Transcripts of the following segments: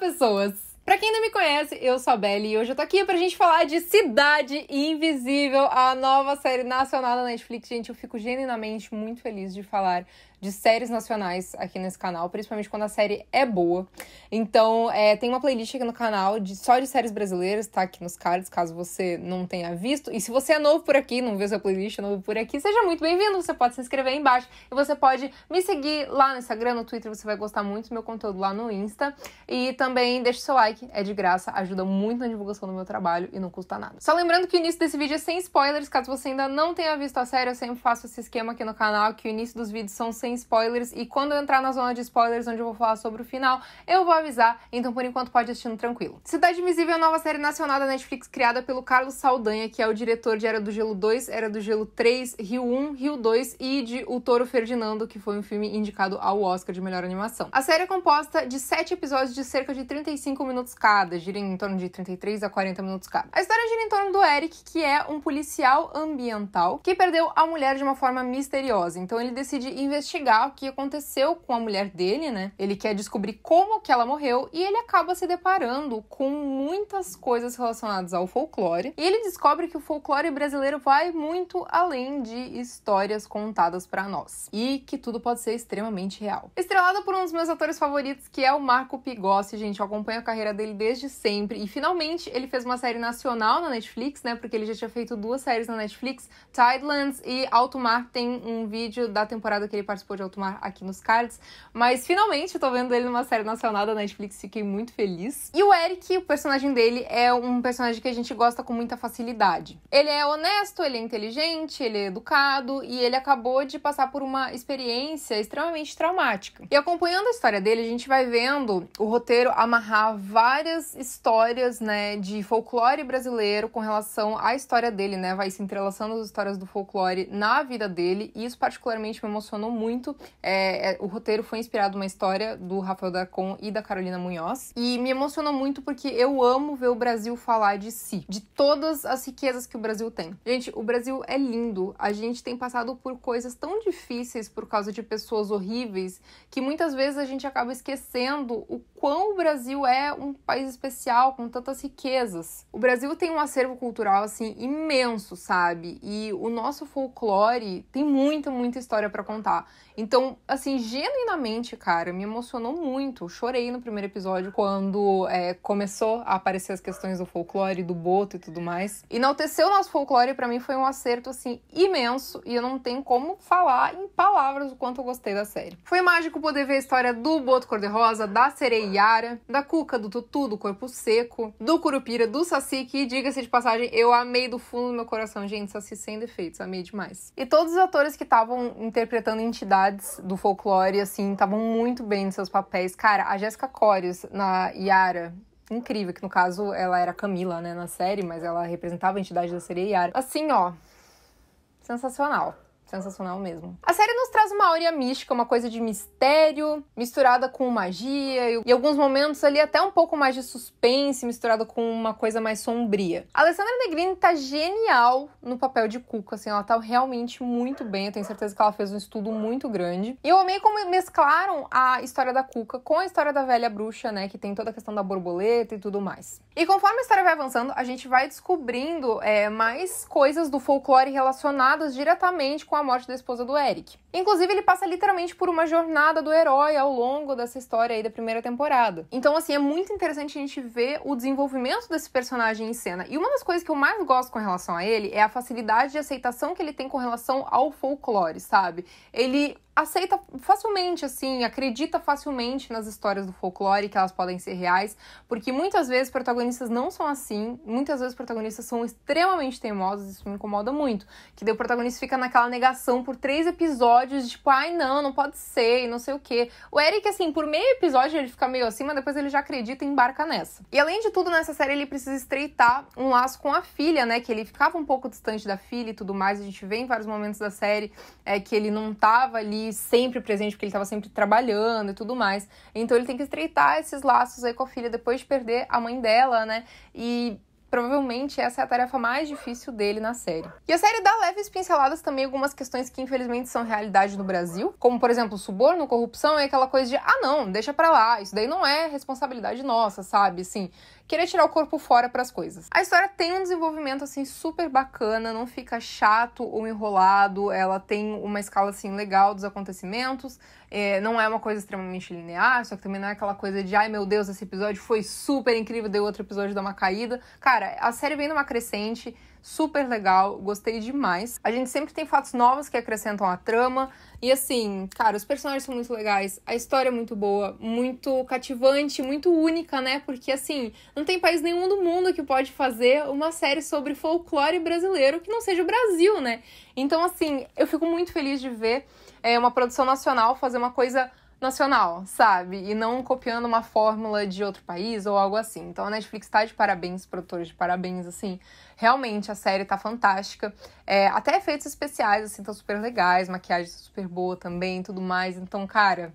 pessoas! Pra quem não me conhece, eu sou a Belle e hoje eu tô aqui pra gente falar de Cidade Invisível, a nova série nacional da Netflix. Gente, eu fico genuinamente muito feliz de falar de séries nacionais aqui nesse canal, principalmente quando a série é boa. Então, é, tem uma playlist aqui no canal de, só de séries brasileiras, tá aqui nos cards, caso você não tenha visto. E se você é novo por aqui, não vê essa playlist, é novo por aqui, seja muito bem-vindo. Você pode se inscrever aí embaixo e você pode me seguir lá no Instagram, no Twitter, você vai gostar muito do meu conteúdo lá no Insta. E também deixa o seu like, é de graça, ajuda muito na divulgação do meu trabalho e não custa nada. Só lembrando que o início desse vídeo é sem spoilers, caso você ainda não tenha visto a série, eu sempre faço esse esquema aqui no canal, que o início dos vídeos são sem spoilers e quando eu entrar na zona de spoilers, onde eu vou falar sobre o final, eu vou avisar, então por enquanto pode assistindo tranquilo. Cidade Invisível é a nova série nacional da Netflix criada pelo Carlos Saldanha, que é o diretor de Era do Gelo 2, Era do Gelo 3, Rio 1, Rio 2 e de O Toro Ferdinando, que foi um filme indicado ao Oscar de melhor animação. A série é composta de sete episódios de cerca de 35 minutos cada, girem em torno de 33 a 40 minutos cada. A história gira em torno do Eric, que é um policial ambiental que perdeu a mulher de uma forma misteriosa, então ele decide investigar investigar o que aconteceu com a mulher dele, né? Ele quer descobrir como que ela morreu e ele acaba se deparando com muitas coisas relacionadas ao folclore. E ele descobre que o folclore brasileiro vai muito além de histórias contadas para nós e que tudo pode ser extremamente real. Estrelada por um dos meus atores favoritos, que é o Marco Pigossi, gente, eu acompanho a carreira dele desde sempre e finalmente ele fez uma série nacional na Netflix, né? Porque ele já tinha feito duas séries na Netflix, Tidelands e Alto Mar tem um vídeo da temporada que ele participou pôde tomar aqui nos cards. Mas finalmente eu tô vendo ele numa série nacional da Netflix, fiquei muito feliz. E o Eric, o personagem dele, é um personagem que a gente gosta com muita facilidade. Ele é honesto, ele é inteligente, ele é educado e ele acabou de passar por uma experiência extremamente traumática. E acompanhando a história dele, a gente vai vendo o roteiro amarrar várias histórias, né, de folclore brasileiro com relação à história dele, né? Vai se entrelaçando as histórias do folclore na vida dele, e isso particularmente me emocionou muito muito. É, é, o roteiro foi inspirado numa história do Rafael Dacon e da Carolina Munhoz. E me emocionou muito porque eu amo ver o Brasil falar de si, de todas as riquezas que o Brasil tem. Gente, o Brasil é lindo. A gente tem passado por coisas tão difíceis por causa de pessoas horríveis que muitas vezes a gente acaba esquecendo o quão o Brasil é um país especial com tantas riquezas. O Brasil tem um acervo cultural assim imenso, sabe? E o nosso folclore tem muita, muita história para contar. Então, assim, genuinamente, cara, me emocionou muito. Chorei no primeiro episódio quando é, começou a aparecer as questões do folclore, do boto e tudo mais. Enaltecer o nosso folclore para mim foi um acerto assim imenso e eu não tenho como falar em palavras o quanto eu gostei da série. Foi mágico poder ver a história do boto cor-de-rosa, da sereia Yara, da Cuca, do Tutu, do Corpo Seco, do Curupira, do Saci, que diga-se de passagem, eu amei do fundo do meu coração, gente, Saci sem defeitos, amei demais. E todos os atores que estavam interpretando entidades do folclore, assim, estavam muito bem nos seus papéis. Cara, a Jéssica Cores na Yara, incrível, que no caso ela era Camila, né, na série, mas ela representava a entidade da sereia Yara. Assim, ó, sensacional sensacional mesmo. A série nos traz uma áurea mística, uma coisa de mistério, misturada com magia e, alguns momentos ali até um pouco mais de suspense, misturado com uma coisa mais sombria. A Alessandra Negrini tá genial no papel de Cuca, assim, ela tá realmente muito bem, eu tenho certeza que ela fez um estudo muito grande. E eu amei como mesclaram a história da Cuca com a história da velha bruxa, né, que tem toda a questão da borboleta e tudo mais. E conforme a história vai avançando, a gente vai descobrindo é, mais coisas do folclore relacionadas diretamente com a a morte da esposa do Eric. Inclusive, ele passa literalmente por uma jornada do herói ao longo dessa história aí da primeira temporada. Então, assim, é muito interessante a gente ver o desenvolvimento desse personagem em cena. E uma das coisas que eu mais gosto com relação a ele é a facilidade de aceitação que ele tem com relação ao folclore, sabe? Ele aceita facilmente, assim, acredita facilmente nas histórias do folclore, que elas podem ser reais, porque muitas vezes protagonistas não são assim, muitas vezes protagonistas são extremamente teimosos, isso me incomoda muito, que daí o protagonista fica naquela negação por três episódios, tipo, ai não, não pode ser, e não sei o quê. O Eric, assim, por meio episódio ele fica meio assim, mas depois ele já acredita e embarca nessa. E além de tudo, nessa série ele precisa estreitar um laço com a filha, né, que ele ficava um pouco distante da filha e tudo mais, a gente vê em vários momentos da série é, que ele não tava ali sempre presente, porque ele estava sempre trabalhando e tudo mais. Então ele tem que estreitar esses laços aí com a filha depois de perder a mãe dela, né? E Provavelmente essa é a tarefa mais difícil dele na série. E a série dá leves pinceladas também algumas questões que infelizmente são realidade no Brasil, como por exemplo suborno, corrupção é aquela coisa de ah não, deixa para lá, isso daí não é responsabilidade nossa, sabe? Assim, querer tirar o corpo fora para as coisas. A história tem um desenvolvimento assim super bacana, não fica chato ou enrolado, ela tem uma escala assim legal dos acontecimentos. É, não é uma coisa extremamente linear, só que também não é aquela coisa de, ai meu Deus, esse episódio foi super incrível, deu outro episódio deu uma caída. Cara, a série vem numa crescente super legal, gostei demais. A gente sempre tem fatos novos que acrescentam a trama. E assim, cara, os personagens são muito legais, a história é muito boa, muito cativante, muito única, né? Porque assim, não tem país nenhum do mundo que pode fazer uma série sobre folclore brasileiro que não seja o Brasil, né? Então, assim, eu fico muito feliz de ver é, uma produção nacional fazer uma coisa nacional, sabe? E não copiando uma fórmula de outro país ou algo assim. Então a Netflix tá de parabéns, produtores de parabéns, assim. Realmente a série tá fantástica. É, até efeitos especiais, assim, tão super legais, maquiagem super boa também tudo mais. Então, cara.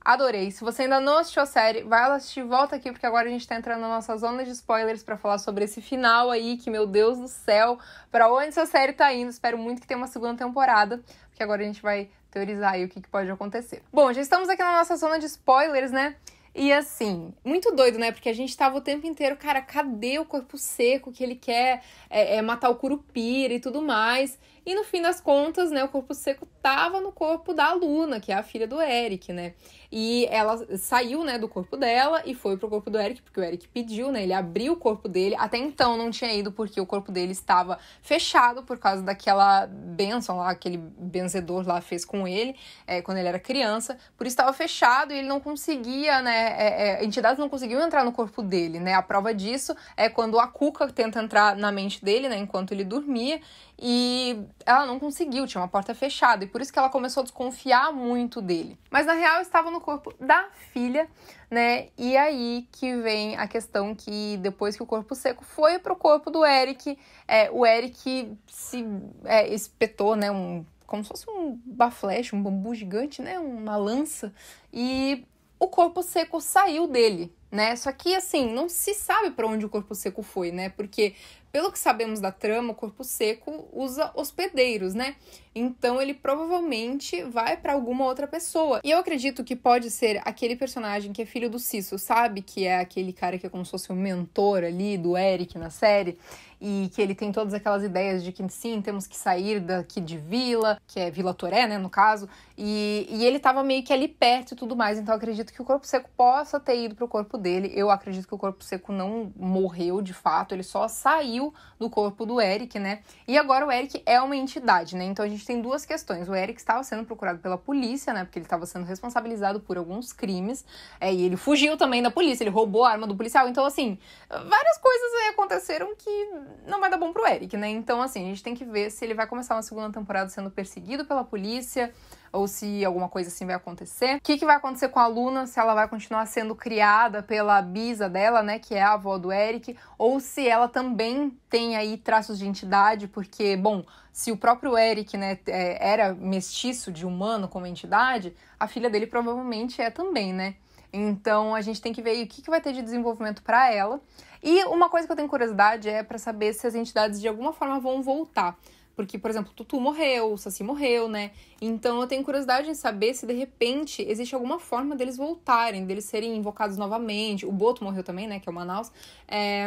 Adorei. Se você ainda não assistiu a série, vai lá assistir, volta aqui, porque agora a gente tá entrando na nossa zona de spoilers para falar sobre esse final aí, que, meu Deus do céu, para onde essa série tá indo. Espero muito que tenha uma segunda temporada, porque agora a gente vai teorizar aí o que, que pode acontecer. Bom, já estamos aqui na nossa zona de spoilers, né? E assim, muito doido, né? Porque a gente tava o tempo inteiro, cara, cadê o corpo seco que ele quer é, é, matar o curupira e tudo mais? E no fim das contas, né, o corpo seco tava no corpo da Luna, que é a filha do Eric, né? E ela saiu, né, do corpo dela e foi pro corpo do Eric, porque o Eric pediu, né? Ele abriu o corpo dele. Até então não tinha ido porque o corpo dele estava fechado por causa daquela benção lá, aquele benzedor lá fez com ele é, quando ele era criança. Por isso estava fechado e ele não conseguia, né? É, é, entidades não conseguiam entrar no corpo dele, né? A prova disso é quando a Cuca tenta entrar na mente dele, né? Enquanto ele dormia. E ela não conseguiu, tinha uma porta fechada, e por isso que ela começou a desconfiar muito dele. Mas na real estava no corpo da filha, né? E aí que vem a questão que depois que o corpo seco foi pro corpo do Eric, é, o Eric se é, espetou, né? Um, como se fosse um bafleche, um bambu gigante, né? Uma lança, e o corpo seco saiu dele né? Só que assim, não se sabe para onde o corpo seco foi, né? Porque pelo que sabemos da trama, o corpo seco usa hospedeiros, né? Então ele provavelmente vai para alguma outra pessoa. E eu acredito que pode ser aquele personagem que é filho do Cício, sabe? Que é aquele cara que é como se fosse o mentor ali do Eric na série e que ele tem todas aquelas ideias de que sim, temos que sair daqui de Vila, que é Vila Toré, né, no caso, e, e ele estava meio que ali perto e tudo mais, então acredito que o corpo seco possa ter ido pro corpo dele. Eu acredito que o corpo seco não morreu de fato, ele só saiu do corpo do Eric, né? E agora o Eric é uma entidade, né? Então a gente tem duas questões. O Eric estava sendo procurado pela polícia, né, porque ele estava sendo responsabilizado por alguns crimes, é, e ele fugiu também da polícia, ele roubou a arma do policial. Então, assim, várias coisas aconteceram que não vai dar bom pro Eric, né? Então, assim, a gente tem que ver se ele vai começar uma segunda temporada sendo perseguido pela polícia ou se alguma coisa assim vai acontecer. O que, que vai acontecer com a Luna, se ela vai continuar sendo criada pela bisa dela, né, que é a avó do Eric, ou se ela também tem aí traços de entidade, porque, bom, se o próprio Eric, né, é, era mestiço de humano como entidade, a filha dele provavelmente é também, né? Então a gente tem que ver o que, que vai ter de desenvolvimento para ela. E uma coisa que eu tenho curiosidade é para saber se as entidades de alguma forma vão voltar. Porque, por exemplo, Tutu morreu, o Saci morreu, né? Então eu tenho curiosidade em saber se de repente existe alguma forma deles voltarem, deles serem invocados novamente. O Boto morreu também, né? Que é o Manaus. É...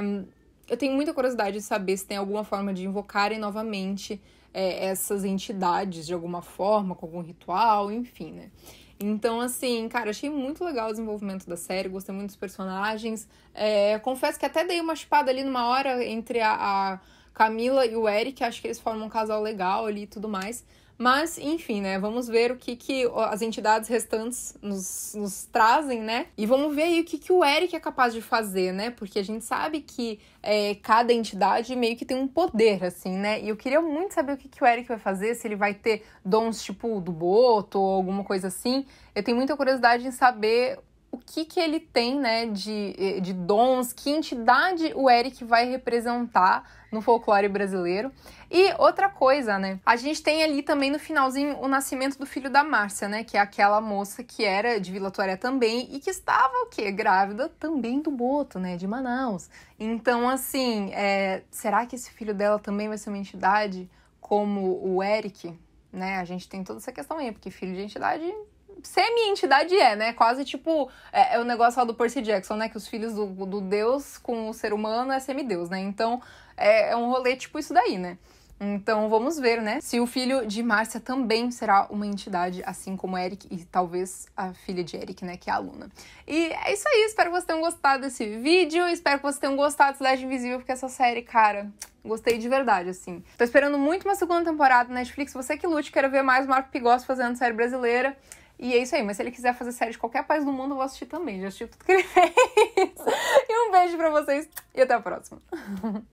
Eu tenho muita curiosidade de saber se tem alguma forma de invocarem novamente é, essas entidades de alguma forma, com algum ritual, enfim, né? Então, assim, cara, achei muito legal o desenvolvimento da série, gostei muito dos personagens. É, confesso que até dei uma chupada ali numa hora entre a, a Camila e o Eric, acho que eles formam um casal legal ali e tudo mais. Mas, enfim, né? Vamos ver o que, que as entidades restantes nos, nos trazem, né? E vamos ver aí o que, que o Eric é capaz de fazer, né? Porque a gente sabe que é, cada entidade meio que tem um poder, assim, né? E eu queria muito saber o que, que o Eric vai fazer, se ele vai ter dons tipo do Boto ou alguma coisa assim. Eu tenho muita curiosidade em saber o que, que ele tem né, de, eh, de dons, que entidade o Eric vai representar no folclore brasileiro. E outra coisa, né? A gente tem ali também no finalzinho o nascimento do filho da Márcia, né? Que é aquela moça que era de Vila Toré também e que estava o quê? Grávida também do Boto, né? De Manaus. Então, assim, é... será que esse filho dela também vai ser uma entidade como o Eric? Né? A gente tem toda essa questão aí, porque filho de entidade semi-entidade é, né? Quase tipo é, é, o negócio lá do Percy Jackson, né? Que os filhos do, do Deus com o ser humano é semideus, né? Então é, é um rolê tipo isso daí, né? Então vamos ver, né? Se o filho de Márcia também será uma entidade, assim como Eric e talvez a filha de Eric, né? Que é a Luna. E é isso aí, espero que vocês tenham gostado desse vídeo, espero que vocês tenham gostado de Cidade Invisível, porque essa série, cara, Gostei de verdade, assim. Tô esperando muito uma segunda temporada na Netflix. Você que lute, quero ver mais Marco Pigossi fazendo série brasileira. E é isso aí, mas se ele quiser fazer série de qualquer país do mundo, eu vou assistir também. Já assisti tudo que ele fez. E um beijo pra vocês e até a próxima.